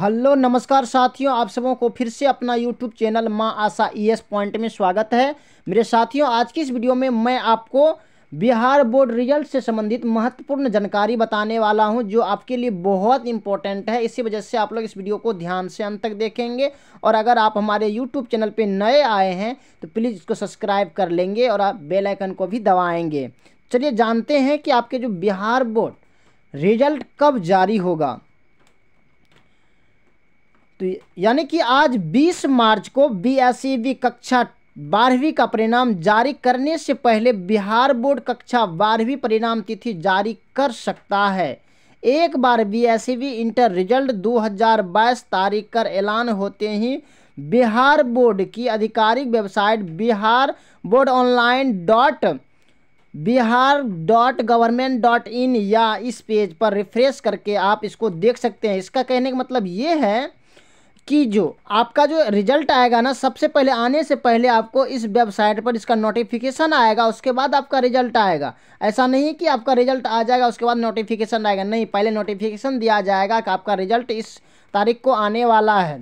hello नमस्कार साथियों आप सबों को फिर से अपना यूट्यूब चैनल माँ आशा ई एस पॉइंट में स्वागत है मेरे साथियों आज की इस वीडियो में मैं आपको बिहार बोर्ड रिजल्ट से संबंधित महत्वपूर्ण जानकारी बताने वाला हूं जो आपके लिए बहुत इंपॉर्टेंट है इसी वजह से आप लोग इस वीडियो को ध्यान से अंत तक देखेंगे और अगर आप हमारे यूट्यूब चैनल पर नए आए हैं तो प्लीज़ इसको सब्सक्राइब कर लेंगे और आप बेलाइकन को भी दबाएँगे चलिए जानते हैं कि आपके जो बिहार बोर्ड रिजल्ट कब जारी होगा तो यानी कि आज 20 मार्च को बी कक्षा बारहवीं का परिणाम जारी करने से पहले बिहार बोर्ड कक्षा बारहवीं परिणाम तिथि जारी कर सकता है एक बार बी इंटर रिजल्ट 2022 तारीख कर ऐलान होते ही बिहार बोर्ड की आधिकारिक website Bihar board online dot Bihar dot government dot in या इस पेज पर रिफ्रेश करके आप इसको देख सकते हैं इसका कहने का मतलब ये है कि जो आपका जो रिजल्ट आएगा ना सबसे पहले आने से पहले आपको इस वेबसाइट पर इसका नोटिफिकेशन आएगा उसके बाद आपका रिजल्ट आएगा ऐसा नहीं कि आपका रिजल्ट आ जाएगा उसके बाद नोटिफिकेशन आएगा नहीं पहले नोटिफिकेशन दिया जाएगा कि आपका रिजल्ट इस तारीख को आने वाला है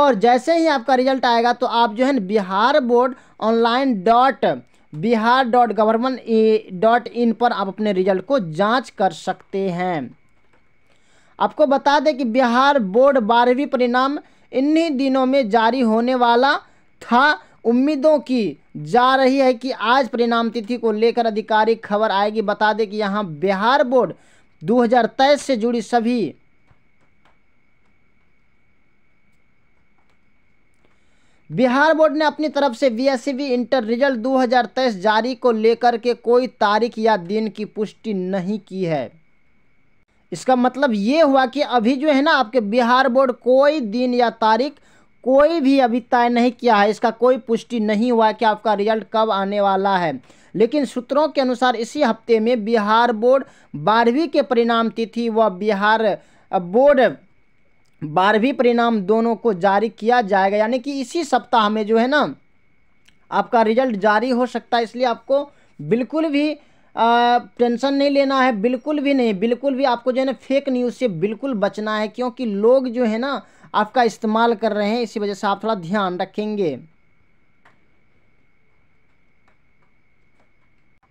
और जैसे ही आपका रिजल्ट आएगा तो आप जो है Bihar board online dot Bihar dot government dot in पर आप अपने रिजल्ट को जांच कर सकते हैं आपको बता दें कि बिहार बोर्ड बारहवीं परिणाम इन्हीं दिनों में जारी होने वाला था उम्मीदों की जा रही है कि आज परिणाम तिथि को लेकर आधिकारिक खबर आएगी बता दें कि यहाँ बिहार बोर्ड 2023 से जुड़ी सभी बिहार बोर्ड ने अपनी तरफ से वी इंटर रिजल्ट 2023 जारी को लेकर के कोई तारीख या दिन की पुष्टि नहीं की है इसका मतलब ये हुआ कि अभी जो है ना आपके बिहार बोर्ड कोई दिन या तारीख कोई भी अभी तय नहीं किया है इसका कोई पुष्टि नहीं हुआ कि आपका रिजल्ट कब आने वाला है लेकिन सूत्रों के अनुसार इसी हफ्ते में बिहार बोर्ड बारहवीं के परिणाम तिथि व बिहार बोर्ड बारहवीं परिणाम दोनों को जारी किया जाएगा यानी कि इसी सप्ताह में जो है ना आपका रिजल्ट जारी हो सकता है इसलिए आपको बिल्कुल भी टेंशन नहीं लेना है बिल्कुल भी नहीं बिल्कुल भी आपको जो है ना फेक न्यूज़ से बिल्कुल बचना है क्योंकि लोग जो है ना आपका इस्तेमाल कर रहे हैं इसी वजह से आप थोड़ा ध्यान रखेंगे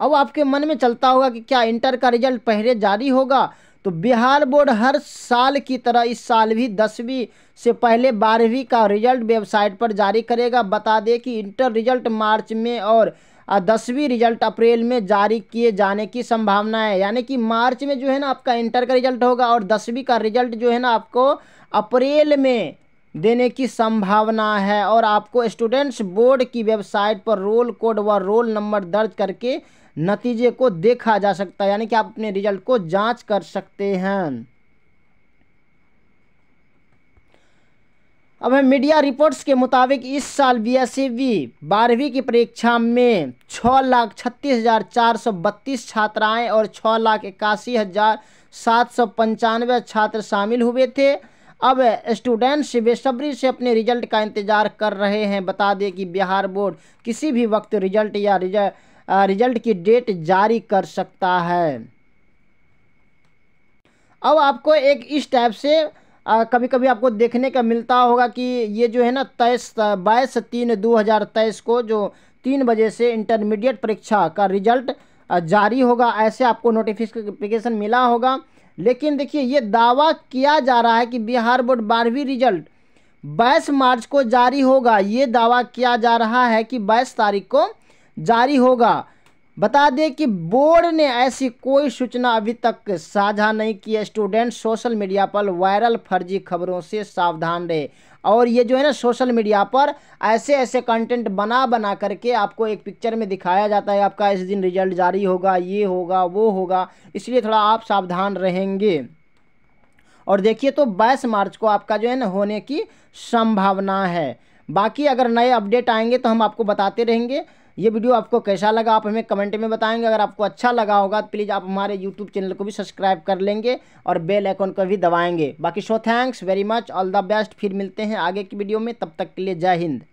अब आपके मन में चलता होगा कि क्या इंटर का रिजल्ट पहले जारी होगा तो बिहार बोर्ड हर साल की तरह इस साल भी दसवीं से पहले बारहवीं का रिजल्ट वेबसाइट पर जारी करेगा बता दें कि इंटर रिजल्ट मार्च में और दसवीं रिजल्ट अप्रैल में जारी किए जाने की संभावना है यानी कि मार्च में जो है ना आपका इंटर का रिजल्ट होगा और दसवीं का रिजल्ट जो है ना आपको अप्रैल में देने की संभावना है और आपको स्टूडेंट्स बोर्ड की वेबसाइट पर रोल कोड व रोल नंबर दर्ज करके नतीजे को देखा जा सकता है यानी कि आप अपने रिजल्ट को जांच कर सकते हैं अब मीडिया रिपोर्ट्स के मुताबिक इस साल बी एस e बारहवीं की परीक्षा में छः लाख छत्तीस हज़ार चार सौ बत्तीस छात्राएँ और छः लाख इक्यासी हज़ार सात सौ पंचानवे छात्र शामिल हुए थे अब स्टूडेंट्स बेसब्री से अपने रिजल्ट का इंतज़ार कर रहे हैं बता दें कि बिहार बोर्ड किसी भी वक्त रिजल्ट या रिजल्ट की डेट जारी कर सकता है अब आपको एक इस टाइप से कभी कभी आपको देखने का मिलता होगा कि ये जो है ना तेईस बाईस तीन दो हज़ार तेईस को जो तीन बजे से इंटरमीडिएट परीक्षा का रिजल्ट जारी होगा ऐसे आपको नोटिफिकेशन मिला होगा लेकिन देखिए ये दावा किया जा रहा है कि बिहार बोर्ड बारहवीं रिजल्ट बाईस मार्च को जारी होगा ये दावा किया जा रहा है कि बाईस तारीख को जारी होगा बता दें कि बोर्ड ने ऐसी कोई सूचना अभी तक साझा नहीं की है स्टूडेंट सोशल मीडिया पर वायरल फर्जी खबरों से सावधान रहे और ये जो है ना सोशल मीडिया पर ऐसे ऐसे कंटेंट बना बना करके आपको एक पिक्चर में दिखाया जाता है आपका इस दिन रिजल्ट जारी होगा ये होगा वो होगा इसलिए थोड़ा आप सावधान रहेंगे और देखिए तो बाईस मार्च को आपका जो है ना होने की संभावना है बाकी अगर नए अपडेट आएंगे तो हम आपको बताते रहेंगे ये वीडियो आपको कैसा लगा आप हमें कमेंट में बताएंगे अगर आपको अच्छा लगा होगा तो प्लीज़ आप हमारे यूट्यूब चैनल को भी सब्सक्राइब कर लेंगे और बेल आइकॉन को भी दबाएंगे बाकी so thanks very much all the best फिर मिलते हैं आगे की वीडियो में तब तक के लिए जय हिंद